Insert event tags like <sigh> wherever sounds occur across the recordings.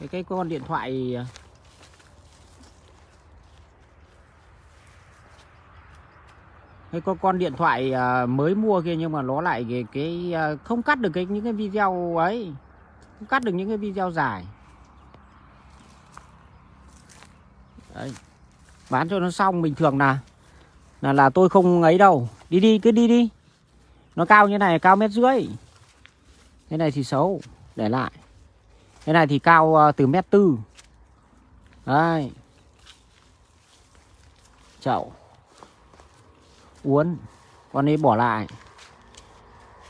cái, cái con điện thoại à, cái có con điện thoại à, mới mua kia nhưng mà nó lại cái, cái à, không cắt được cái những cái video ấy không cắt được những cái video dài Đấy. bán cho nó xong bình thường là là là tôi không ấy đâu đi đi cứ đi đi nó cao như này cao mét rưỡi thế này thì xấu để lại cái này thì cao ờ, từ mét tư đây chậu uốn con ấy bỏ lại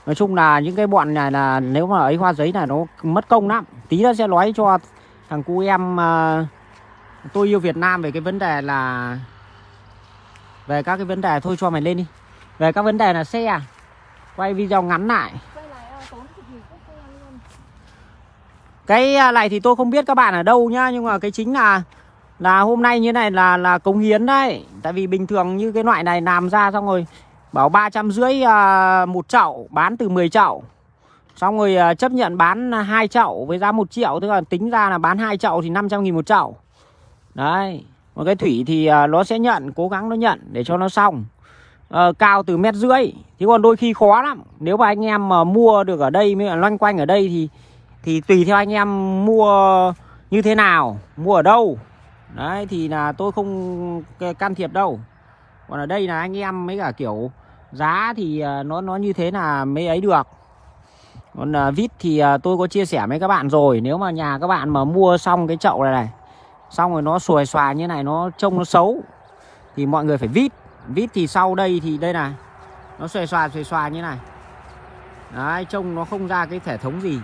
nói chung là những cái bọn này là nếu mà ấy hoa giấy này nó mất công lắm tí nữa sẽ nói cho thằng cu em uh, tôi yêu Việt Nam về cái vấn đề là về các cái vấn đề thôi cho mày lên đi về các vấn đề là xe quay video ngắn lại cái này thì tôi không biết các bạn ở đâu nhá nhưng mà cái chính là là hôm nay như này là là cống hiến đấy tại vì bình thường như cái loại này làm ra xong rồi bảo ba trăm rưỡi à, một chậu bán từ 10 chậu xong rồi à, chấp nhận bán à, hai chậu với giá một triệu tức là tính ra là bán hai chậu thì 500 nghìn một chậu đấy một cái thủy thì nó sẽ nhận cố gắng nó nhận để cho nó xong à, cao từ mét rưỡi chứ còn đôi khi khó lắm nếu mà anh em mà mua được ở đây mới loanh quanh ở đây thì thì tùy theo anh em mua như thế nào mua ở đâu đấy thì là tôi không can thiệp đâu còn ở đây là anh em mấy cả kiểu giá thì ờ, nó nó như thế là mới ấy được còn ờ, vít thì ờ, tôi có chia sẻ với các bạn rồi nếu mà nhà các bạn mà mua xong cái chậu này này xong rồi nó xuề xòa như này nó trông nó xấu thì mọi người phải vít vít thì sau đây thì đây này nó xuề xòa xuề xòa như này đấy trông nó không ra cái thể thống gì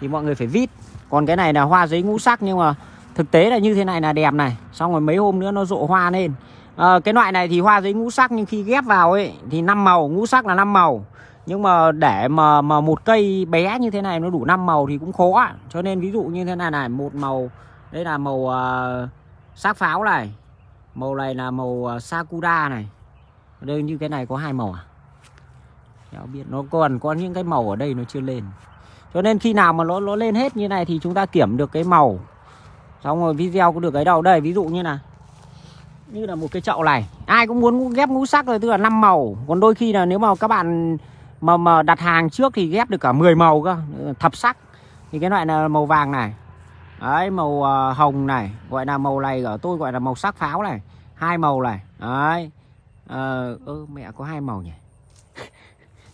thì mọi người phải vít còn cái này là hoa giấy ngũ sắc nhưng mà thực tế là như thế này là đẹp này xong rồi mấy hôm nữa nó rộ hoa lên à, cái loại này thì hoa giấy ngũ sắc nhưng khi ghép vào ấy thì năm màu ngũ sắc là năm màu nhưng mà để mà mà một cây bé như thế này nó đủ năm màu thì cũng khó cho nên ví dụ như thế này này một màu đây là màu uh, ờ, xác pháo này màu này là màu uh, sakura này đây như cái này có hai màu à Đéo biết nó còn có những cái màu ở đây nó chưa lên cho nên khi nào mà nó nó lên hết như này thì chúng ta kiểm được cái màu xong rồi video cũng được cái đầu đây ví dụ như là như là một cái chậu này ai cũng muốn ghép ngũ sắc rồi tức là năm màu còn đôi khi là nếu mà các bạn mà mà đặt hàng trước thì ghép được cả 10 màu cơ thập sắc thì cái loại là màu vàng này đấy màu ờ, hồng này gọi là màu này ở tôi gọi là màu sắc pháo này hai màu này đấy ờ ừ, mẹ có hai màu nhỉ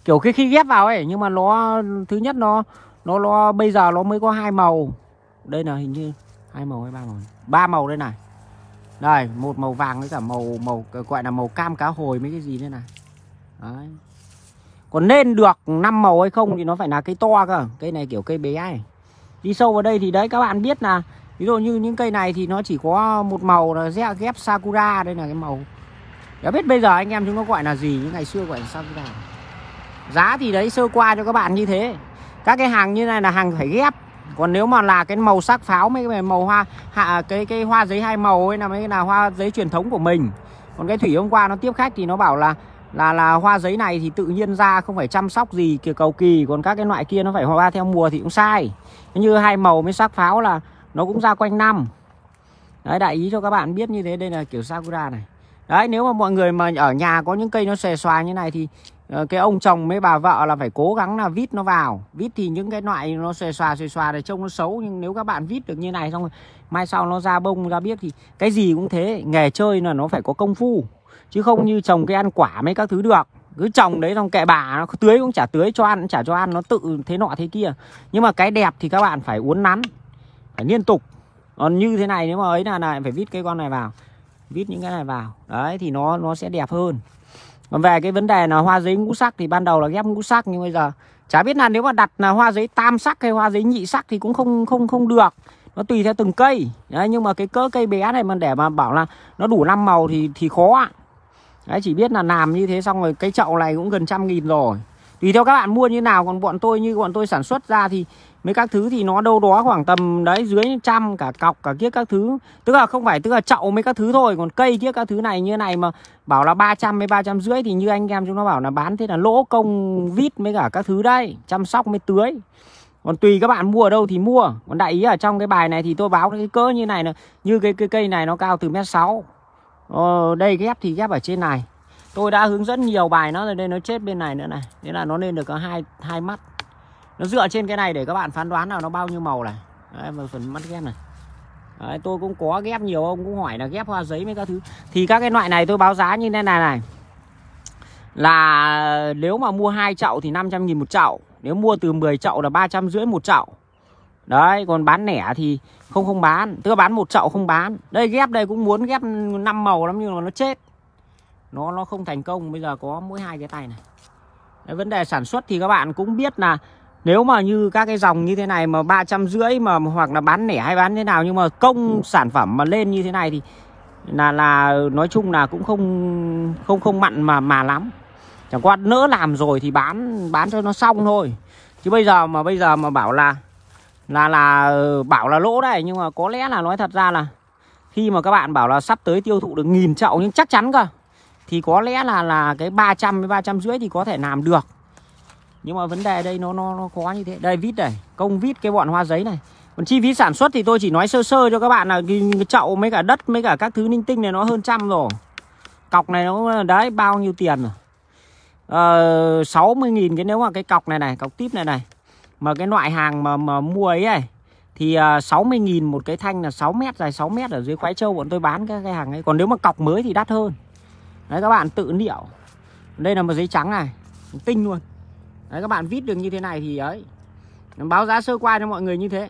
kiểu cái khi ghép vào ấy nhưng mà nó thứ nhất nó nó nó bây giờ nó mới có hai màu đây là hình như hai màu hay ba màu ba màu đây này đây một màu vàng với cả màu màu gọi là màu cam cá hồi mấy cái gì đây này đấy còn nên được năm màu hay không thì nó phải là cây to cơ cây này kiểu cây bé ấy đi sâu vào đây thì đấy các bạn biết là ví dụ như những cây này thì nó chỉ có một màu là rẽ ghép sakura đây là cái màu đã biết bây giờ anh em chúng nó gọi là gì những ngày xưa gọi là sakura giá thì đấy sơ qua cho các bạn như thế các cái hàng như này là hàng phải ghép còn nếu mà là cái màu sắc pháo mấy cái màu hoa hạ cái cái hoa giấy hai màu ấy là mấy là hoa giấy truyền thống của mình còn cái thủy hôm qua nó tiếp khách thì nó bảo là là là hoa giấy này thì tự nhiên ra không phải chăm sóc gì kiểu cầu kỳ còn các cái loại kia nó phải hoa theo mùa thì cũng sai như hai màu mới sắc pháo là nó cũng ra quanh năm đấy đại ý cho các bạn biết như thế đây là kiểu sakura này đấy nếu mà mọi người mà ở nhà có những cây nó xòe xòa như này thì Ờ, cái ông chồng mấy bà vợ là phải cố gắng là vít nó vào vít thì những cái loại nó xòe xòa xòe xòa để trông nó xấu nhưng nếu các bạn vít được như này xong rồi mai sau nó ra bông ra biết thì cái gì cũng thế nghề chơi là nó phải có công phu chứ không như trồng cái ăn quả mấy các thứ được cứ trồng đấy xong kệ bà nó tưới cũng chả tưới cho ăn chả cho ăn nó tự thế nọ thế kia nhưng mà cái đẹp thì các bạn phải uốn nắn phải liên tục còn như thế này nếu mà ấy là này phải vít cái con này vào vít những cái này vào đấy thì nó nó sẽ đẹp hơn còn về cái vấn đề là hoa giấy ngũ sắc thì ban đầu là ghép ngũ sắc nhưng bây giờ chả biết là nếu mà đặt là hoa giấy tam sắc hay hoa giấy nhị sắc thì cũng không không không được nó tùy theo từng cây đấy, nhưng mà cái cỡ cây bé này mà để mà bảo là nó đủ năm màu thì thì khó ạ đấy chỉ biết là làm như thế xong rồi cái chậu này cũng gần trăm nghìn rồi tùy theo các bạn mua như nào còn bọn tôi như bọn tôi sản xuất ra thì mấy các thứ thì nó đâu đó khoảng tầm đấy dưới trăm cả cọc cả kia các thứ tức là không phải tức là chậu mấy các thứ thôi còn cây kia các thứ này như này mà bảo là 300 mấy ba trăm rưỡi thì như anh em chúng nó bảo là bán thế là lỗ công vít mấy cả các thứ đây chăm sóc mới tưới còn tùy các bạn mua ở đâu thì mua còn đại ý ở trong cái bài này thì tôi báo cái cỡ như này là như cái, cái cây này nó cao từ mét sáu ờ, đây ghép thì ghép ở trên này tôi đã hướng dẫn nhiều bài nó rồi đây nó chết bên này nữa này thế là nó lên được có hai hai mắt nó dựa trên cái này để các bạn phán đoán là nó bao nhiêu màu này đấy, và phần mắt ghép này đấy, tôi cũng có ghép nhiều ông cũng hỏi là ghép hoa giấy mấy các thứ thì các cái loại này tôi báo giá như thế này này là nếu mà mua hai chậu thì 500 nghìn một chậu nếu mua từ 10 chậu là ba trăm rưỡi một chậu đấy còn bán lẻ thì không không bán tức bán một chậu không bán đây ghép đây cũng muốn ghép 5 màu lắm nhưng mà nó chết nó nó không thành công bây giờ có mỗi hai cái tay này đấy, vấn đề sản xuất thì các bạn cũng biết là nếu mà như các cái dòng như thế này mà ba trăm rưỡi mà hoặc là bán lẻ hay bán thế nào nhưng mà công ừ. sản phẩm mà lên như thế này thì là là nói chung là cũng không không không mặn mà mà lắm chẳng qua nỡ làm rồi thì bán bán cho nó xong thôi chứ bây giờ mà bây giờ mà bảo là là là bảo là lỗ đây nhưng mà có lẽ là nói thật ra là khi mà các bạn bảo là sắp tới tiêu thụ được nghìn chậu nhưng chắc chắn cơ thì có lẽ là là cái 300 với 300 rưỡi thì có thể làm được nhưng mà vấn đề đây nó nó, nó khó như thế đây vít này công vít cái bọn hoa giấy này còn chi phí sản xuất thì tôi chỉ nói sơ sơ cho các bạn là cái, chậu mấy cả đất mấy cả các thứ linh tinh này nó hơn trăm rồi cọc này nó đấy bao nhiêu tiền rồi ờ, Uh, 60.000 cái nếu mà cái cọc này này cọc tip này này mà cái loại hàng mà, mà mua ấy này thì ờ, uh, 60.000 một cái thanh là 6 mét dài 6 mét ở dưới khoái Châu bọn tôi bán các cái hàng ấy còn nếu mà cọc mới thì đắt hơn đấy các bạn tự liệu đây là một giấy trắng này tinh luôn Đấy, các bạn vít được như thế này thì ấy báo giá sơ qua cho mọi người như thế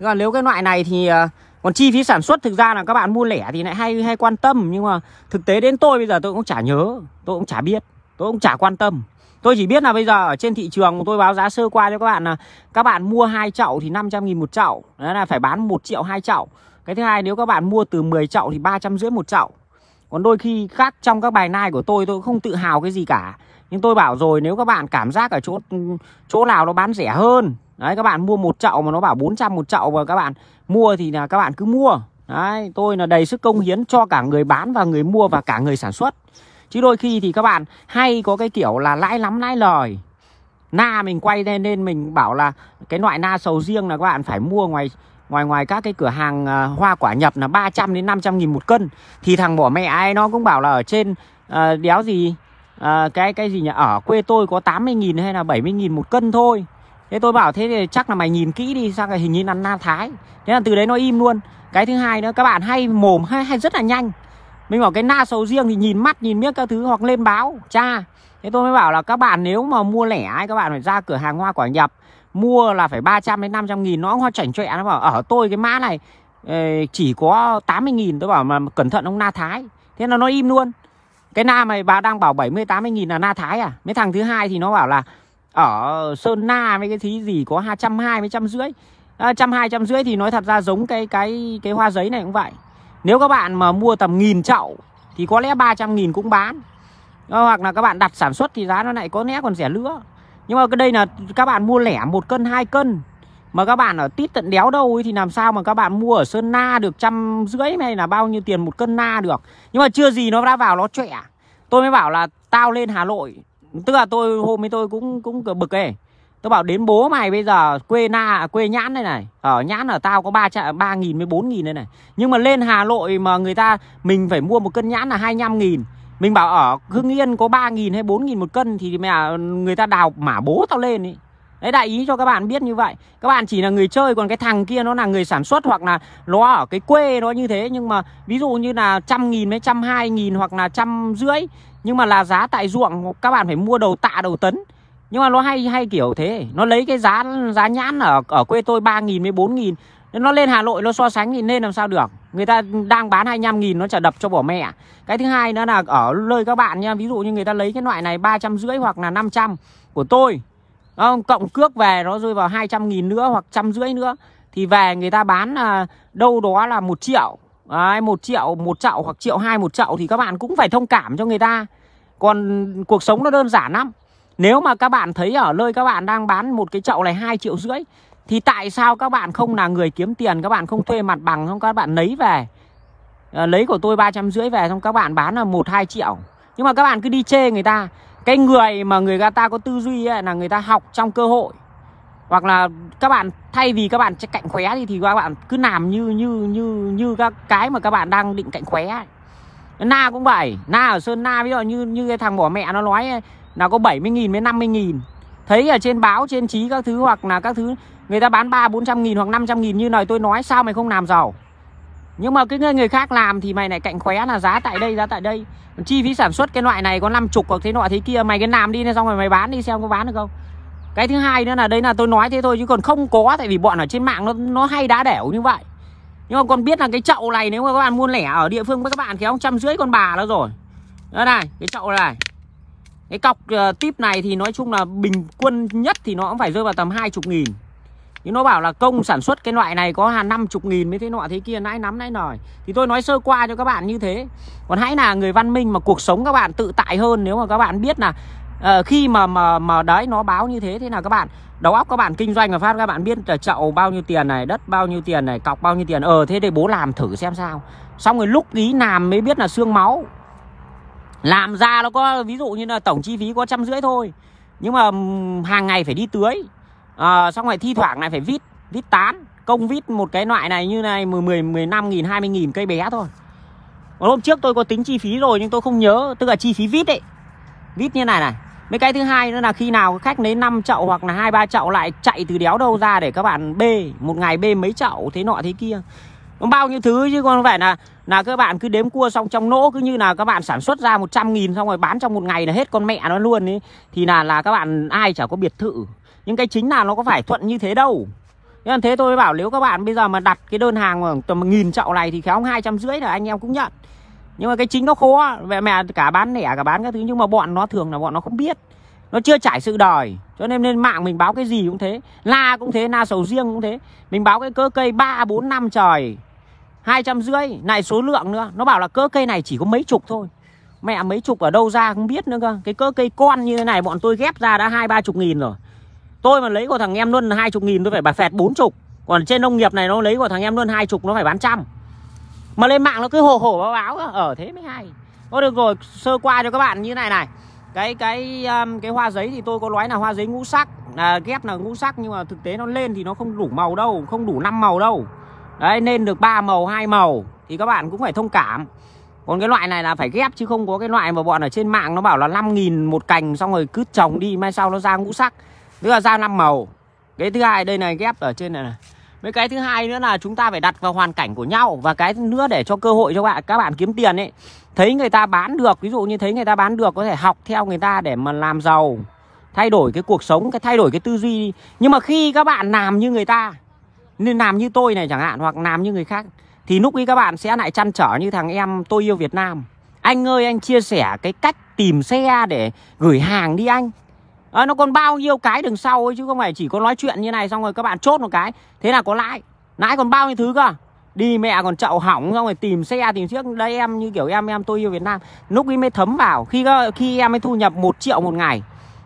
còn nếu cái loại này thì ờ, còn chi phí sản xuất thực ra là các bạn mua lẻ thì lại hay hay quan tâm nhưng mà thực tế đến tôi bây giờ tôi cũng chả nhớ tôi cũng chả biết tôi cũng chả quan tâm tôi chỉ biết là bây giờ ở trên thị trường tôi báo giá sơ qua cho các bạn là các bạn mua hai chậu thì 500 nghìn một chậu đó là phải bán một triệu hai chậu cái thứ hai nếu các bạn mua từ 10 chậu thì ba trăm rưỡi một chậu còn đôi khi khác trong các bài nai của tôi tôi không tự hào cái gì cả nhưng tôi bảo rồi nếu các bạn cảm giác ở chỗ chỗ nào nó bán rẻ hơn đấy các bạn mua một chậu mà nó bảo 400 một chậu và các bạn mua thì là các bạn cứ mua đấy tôi là đầy sức công hiến cho cả người bán và người mua và cả người sản xuất chứ đôi khi thì các bạn hay có cái kiểu là lãi lắm lãi lời na mình quay lên nên mình bảo là cái loại na sầu riêng là các bạn phải mua ngoài ngoài ngoài các cái cửa hàng à, hoa quả nhập là 300 đến 500 nghìn một cân thì thằng bỏ mẹ ai nó cũng bảo là ở trên à, đéo gì à, cái cái gì nhỉ ở quê tôi có 80.000 hay là 70.000 một cân thôi thế tôi bảo thế thì chắc là mày nhìn kỹ đi sao cái hình như là na thái thế là từ đấy nó im luôn cái thứ hai nữa các bạn hay mồm hay, hay rất là nhanh mình bảo cái na sầu riêng thì nhìn mắt nhìn miếc các thứ hoặc lên báo cha thế tôi mới bảo là các bạn nếu mà mua lẻ ai các bạn phải ra cửa hàng hoa quả nhập mua là phải 300 đến 500 nghìn nó hoa chảnh chọe nó bảo ở tôi cái mã này ờ, chỉ có 80 nghìn tôi bảo mà cẩn thận ông na thái thế là nó im luôn cái na mày bà đang bảo 70 80 nghìn là na thái à mấy thằng thứ hai thì nó bảo là ở sơn na mấy cái thứ gì có 220 mấy trăm rưỡi à, trăm hai trăm rưỡi thì nói thật ra giống cái cái cái hoa giấy này cũng vậy nếu các bạn mà mua tầm nghìn chậu thì có lẽ 300 nghìn cũng bán ờ, hoặc là các bạn đặt sản xuất thì giá nó lại có lẽ còn rẻ nữa nhưng mà cái đây là các bạn mua lẻ một cân hai cân mà các bạn ở tít tận đéo đâu ấy thì làm sao mà các bạn mua ở sơn na được trăm rưỡi hay là bao nhiêu tiền một cân na được nhưng mà chưa gì nó đã vào nó trẻ tôi mới bảo là tao lên hà nội tức là tôi hôm ấy tôi cũng cũng bực ấy tôi bảo đến bố mày bây giờ quê na quê nhãn đây này ở nhãn ở tao có ba ba nghìn với bốn nghìn đây này nhưng mà lên hà nội mà người ta mình phải mua một cân nhãn là hai năm nghìn mình bảo ở hưng yên có ba nghìn hay bốn nghìn một cân thì mẹ người ta đào mả bố tao lên ý Đấy đại ý cho các bạn biết như vậy Các bạn chỉ là người chơi còn cái thằng kia nó là người sản xuất Hoặc là nó ở cái quê nó như thế Nhưng mà ví dụ như là trăm nghìn mấy trăm hai nghìn hoặc là trăm rưỡi Nhưng mà là giá tại ruộng các bạn phải mua đầu tạ đầu tấn Nhưng mà nó hay hay kiểu thế Nó lấy cái giá giá nhãn ở ở quê tôi ba nghìn mấy bốn nghìn Nó lên Hà Nội nó so sánh thì nên làm sao được Người ta đang bán 25 nghìn nó chả đập cho bỏ mẹ Cái thứ hai nữa là ở nơi các bạn nha Ví dụ như người ta lấy cái loại này ba trăm rưỡi hoặc là 500 Của tôi không? Ờ, cộng cước về nó rơi vào 200 nghìn nữa hoặc trăm rưỡi nữa thì về người ta bán là đâu đó là một triệu Đấy, 1 triệu một chậu hoặc triệu hai một chậu thì các bạn cũng phải thông cảm cho người ta còn cuộc sống nó đơn giản lắm nếu mà các bạn thấy ở nơi các bạn đang bán một cái chậu này hai triệu rưỡi thì tại sao các bạn không là người kiếm tiền các bạn không thuê mặt bằng không các bạn lấy về à, lấy của tôi ba trăm rưỡi về xong các bạn bán là một hai triệu nhưng mà các bạn cứ đi chê người ta cái người mà người ta có tư duy ấy, là người ta học trong cơ hội hoặc là các bạn thay vì các bạn cạnh khóe thì thì các bạn cứ làm như như như như các cái mà các bạn đang định cạnh khóe na cũng vậy na ở sơn na ví dụ như như cái thằng bỏ mẹ nó nói ấy, là có 70 nghìn với 50 nghìn thấy ở trên báo trên trí các thứ hoặc là các thứ người ta bán ba bốn trăm nghìn hoặc 500 nghìn như lời tôi nói sao mày không làm giàu nhưng mà cái người người khác làm thì mày lại cạnh khóe là giá tại đây giá tại đây chi phí sản xuất cái loại này có 50 hoặc thế loại thế kia mày cứ làm đi nên xong rồi mày bán đi xem có bán được không cái thứ hai nữa là đây là tôi nói thế thôi chứ còn không có tại vì bọn ở trên mạng nó nó hay đá đẻo như vậy nhưng mà con biết là cái chậu này nếu mà các bạn mua lẻ ở địa phương với các bạn thì ông trăm rưỡi con bà nó rồi đó này cái chậu này cái cọc uh, tip này thì nói chung là bình quân nhất thì nó cũng phải rơi vào tầm hai chục nghìn nhưng nó bảo là công sản xuất cái loại này có hàng 50 nghìn mới thế nọ thế kia nãy nắm nãy nòi thì tôi nói sơ qua cho các bạn như thế còn hãy là người văn minh mà cuộc sống các bạn tự tại hơn nếu mà các bạn biết là uh, khi mà mà mà đấy nó báo như thế thế nào các bạn đầu óc các bạn kinh doanh và phát các bạn biết là chậu bao nhiêu tiền này đất bao nhiêu tiền này cọc bao nhiêu tiền ờ thế để bố làm thử xem sao xong rồi lúc ý làm mới biết là xương máu làm ra nó có ví dụ như là tổng chi phí có trăm rưỡi thôi nhưng mà hàng ngày phải đi tưới à, xong rồi thi thoảng lại phải vít vít tán công vít một cái loại này như này 10 15 nghìn 20 nghìn cây bé thôi Còn hôm trước tôi có tính chi phí rồi nhưng tôi không nhớ tức là chi phí vít đấy vít như này này mấy cái thứ hai nữa là khi nào khách lấy 5 chậu hoặc là hai ba chậu lại chạy từ đéo đâu ra để các bạn bê một ngày bê mấy chậu thế nọ thế kia bao nhiêu thứ chứ không phải là là các bạn cứ đếm cua xong trong nỗ cứ như là các bạn sản xuất ra 100 nghìn xong rồi bán trong một ngày là hết con mẹ nó luôn ấy thì là là các bạn ai chả có biệt thự nhưng cái chính là nó có phải thuận như thế đâu nên thế tôi bảo nếu các bạn bây giờ mà đặt cái đơn hàng mà tầm nghìn chậu này thì khéo hai trăm rưỡi là anh em cũng nhận nhưng mà cái chính nó khó vậy mà cả bán lẻ cả bán các thứ nhưng mà bọn nó thường là bọn nó không biết nó chưa trải sự đời cho nên lên mạng mình báo cái gì cũng thế la cũng thế la sầu riêng cũng thế mình báo cái cỡ cây ba bốn năm trời hai trăm rưỡi này số lượng nữa nó bảo là cỡ cây này chỉ có mấy chục thôi mẹ mấy chục ở đâu ra không biết nữa cơ cái cỡ cây con như thế này bọn tôi ghép ra đã hai ba chục nghìn rồi tôi mà lấy của thằng em luôn hai chục nghìn tôi phải bà phẹt bốn chục còn trên nông nghiệp này nó lấy của thằng em luôn hai chục nó phải bán trăm mà lên mạng nó cứ hồ hồ báo báo ở thế mới hay thôi được rồi sơ qua cho các bạn như này này cái cái um, cái hoa giấy thì tôi có nói là hoa giấy ngũ sắc là ghép là ngũ sắc nhưng mà thực tế nó lên thì nó không đủ màu đâu không đủ năm màu đâu đấy nên được ba màu hai màu thì các bạn cũng phải thông cảm còn cái loại này là phải ghép chứ không có cái loại mà bọn ở trên mạng nó bảo là 5.000 một cành xong rồi cứ trồng đi mai sau nó ra ngũ sắc tức là dao năm màu cái thứ hai đây này ghép ở trên này này với cái thứ hai nữa là chúng ta phải đặt vào hoàn cảnh của nhau và cái nữa để cho cơ hội cho bạn các bạn kiếm tiền ấy thấy người ta bán được ví dụ như thấy người ta bán được có thể học theo người ta để mà làm giàu thay đổi cái cuộc sống cái thay đổi cái tư duy nhưng mà khi các bạn làm như người ta nên làm như tôi này chẳng hạn hoặc làm như người khác thì lúc ấy các bạn sẽ lại chăn trở như thằng em tôi yêu Việt Nam anh ơi anh chia sẻ cái cách tìm xe để gửi hàng đi anh à, nó còn bao nhiêu cái đằng sau ấy chứ không phải chỉ có nói chuyện như này xong rồi các bạn chốt một cái thế là có lãi lãi còn bao nhiêu thứ cơ đi mẹ còn chậu hỏng xong rồi tìm xe tìm chiếc đây em như kiểu em em tôi yêu Việt Nam lúc ấy mới thấm vào khi khi em mới thu nhập một triệu một ngày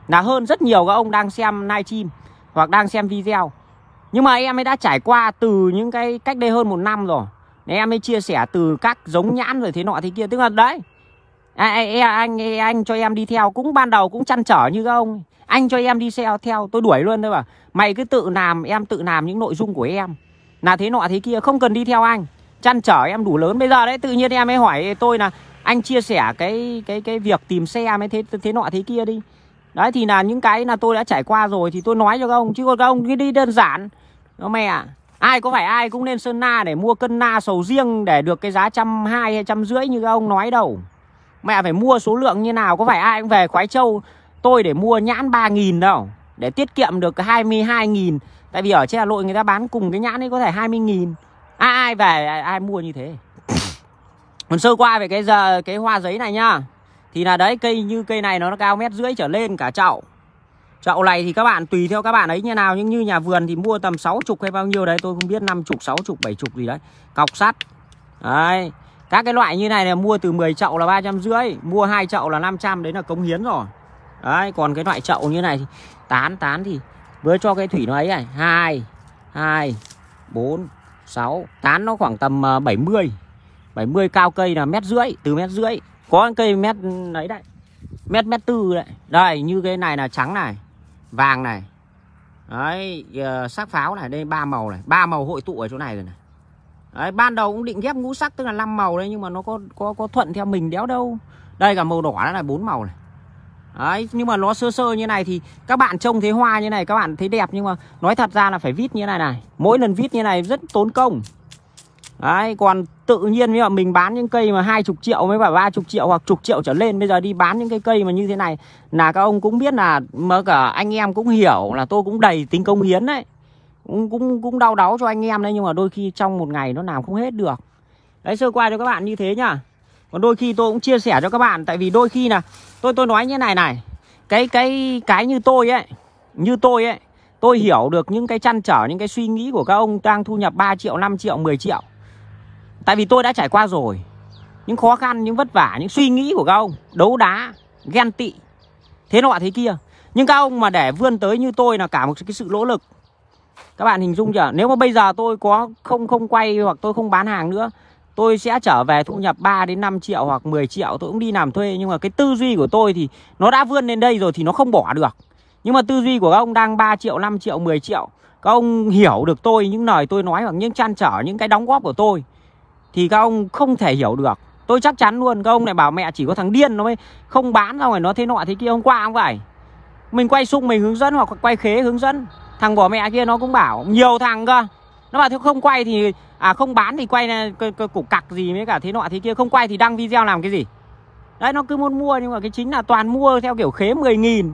là hơn rất nhiều các ông đang xem live stream hoặc đang xem video nhưng mà em ấy đã trải qua từ những cái cách đây hơn một năm rồi em ấy chia sẻ từ các giống nhãn rồi thế nọ thế kia tức là đấy À, à, à, anh à, anh cho em đi theo cũng ban đầu cũng chăn trở như các ông anh cho em đi xe theo tôi đuổi luôn thôi mà mày cứ tự làm em tự làm những nội dung của em là thế nọ thế kia không cần đi theo anh chăn trở em đủ lớn bây giờ đấy tự nhiên em mới hỏi tôi là anh chia sẻ cái cái cái việc tìm xe mới thế thế nọ thế kia đi đấy thì là những cái là tôi đã trải qua rồi thì tôi nói cho các ông chứ còn các ông cứ đi đơn giản nó mẹ à, ai có phải ai cũng nên sơn na để mua cân na sầu riêng để được cái giá trăm hai hay trăm rưỡi như các ông nói đâu Mẹ phải mua số lượng như nào Có phải ai cũng về Khói Châu Tôi để mua nhãn 3.000 đâu Để tiết kiệm được 22.000 Tại vì ở trên Hà Nội người ta bán cùng cái nhãn ấy có thể 20.000 à, Ai về ai, ai mua như thế <laughs> Còn sơ qua về cái giờ cái hoa giấy này nhá Thì là đấy cây như cây này nó cao mét rưỡi trở lên cả chậu Chậu này thì các bạn tùy theo các bạn ấy như nào Nhưng như nhà vườn thì mua tầm 60 hay bao nhiêu đấy Tôi không biết 50, 60, 70 gì đấy Cọc sắt Đấy các cái loại như này là mua từ 10 chậu là ba trăm rưỡi mua hai chậu là 500 đấy là cống hiến rồi đấy còn cái loại chậu như này thì tán tán thì với cho cái thủy nó ấy này hai hai bốn sáu tán nó khoảng tầm 70 ờ, 70 cao cây là mét rưỡi từ mét rưỡi có cây mét ừ, đấy đấy mét mét tư đấy đây như cái này là trắng này vàng này đấy ờ, sắc pháo này đây ba màu này ba màu hội tụ ở chỗ này rồi này Đấy, ban đầu cũng định ghép ngũ sắc tức là 5 màu đấy nhưng mà nó có có có thuận theo mình đéo đâu. Đây cả màu đỏ là bốn màu này. Đấy, nhưng mà nó sơ sơ như này thì các bạn trông thấy hoa như này các bạn thấy đẹp nhưng mà nói thật ra là phải vít như này này. Mỗi lần vít như này rất tốn công. Đấy, còn tự nhiên như với mình bán những cây mà hai chục triệu mới bảo ba chục triệu hoặc chục triệu trở lên bây giờ đi bán những cái cây mà như thế này là các ông cũng biết là mà cả anh em cũng hiểu là tôi cũng đầy tính công hiến đấy cũng cũng cũng đau đáu cho anh em đấy nhưng mà đôi khi trong một ngày nó làm không hết được đấy sơ qua cho các bạn như thế nhá còn đôi khi tôi cũng chia sẻ cho các bạn tại vì đôi khi là tôi tôi nói như này này cái cái cái như tôi ấy như tôi ấy tôi hiểu được những cái chăn trở những cái suy nghĩ của các ông đang thu nhập 3 triệu 5 triệu 10 triệu tại vì tôi đã trải qua rồi những khó khăn những vất vả những suy nghĩ của các ông đấu đá ghen tị thế nọ thế kia nhưng các ông mà để vươn tới như tôi là cả một cái sự nỗ lực các bạn hình dung chưa nếu mà bây giờ tôi có không không quay hoặc tôi không bán hàng nữa tôi sẽ trở về thu nhập 3 đến 5 triệu hoặc 10 triệu tôi cũng đi làm thuê nhưng mà cái tư duy của tôi thì nó đã vươn lên đây rồi thì nó không bỏ được nhưng mà tư duy của các ông đang 3 triệu 5 triệu 10 triệu các ông hiểu được tôi những lời tôi nói hoặc những trăn trở những cái đóng góp của tôi thì các ông không thể hiểu được tôi chắc chắn luôn các ông lại bảo mẹ chỉ có thằng điên nó mới không bán xong rồi nó thế nọ thế kia hôm qua không phải mình quay xung mình hướng dẫn hoặc quay khế hướng dẫn thằng bỏ mẹ kia nó cũng bảo nhiều thằng cơ nó bảo thế không quay thì à không bán thì quay cục cặc gì với cả thế nọ thế kia không quay thì đăng video làm cái gì đấy nó cứ muốn mua nhưng mà cái chính là toàn mua theo kiểu khế 10 nghìn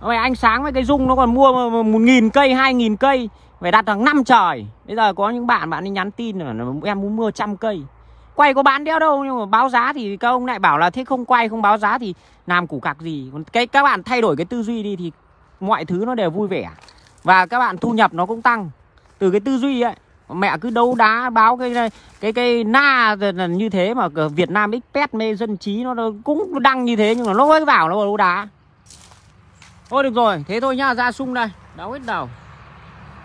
mày anh sáng với cái dung nó còn mua một nghìn cây hai nghìn cây phải đặt hàng năm trời bây giờ có những bạn bạn đi nhắn tin là em muốn mua trăm cây quay có bán đéo đâu nhưng mà báo giá thì các ông lại bảo là thế không quay không báo giá thì làm củ cặc gì còn cái các bạn thay đổi cái tư duy đi thì mọi thứ nó đều vui vẻ và các bạn thu nhập nó cũng tăng từ cái tư duy ấy mẹ cứ đấu đá báo cái cái cái, cái na như thế mà Việt Nam Expert mê dân trí nó cũng đăng như thế nhưng mà nó mới vào nó đấu đá thôi được rồi thế thôi nhá ra sung đây đấu hết đầu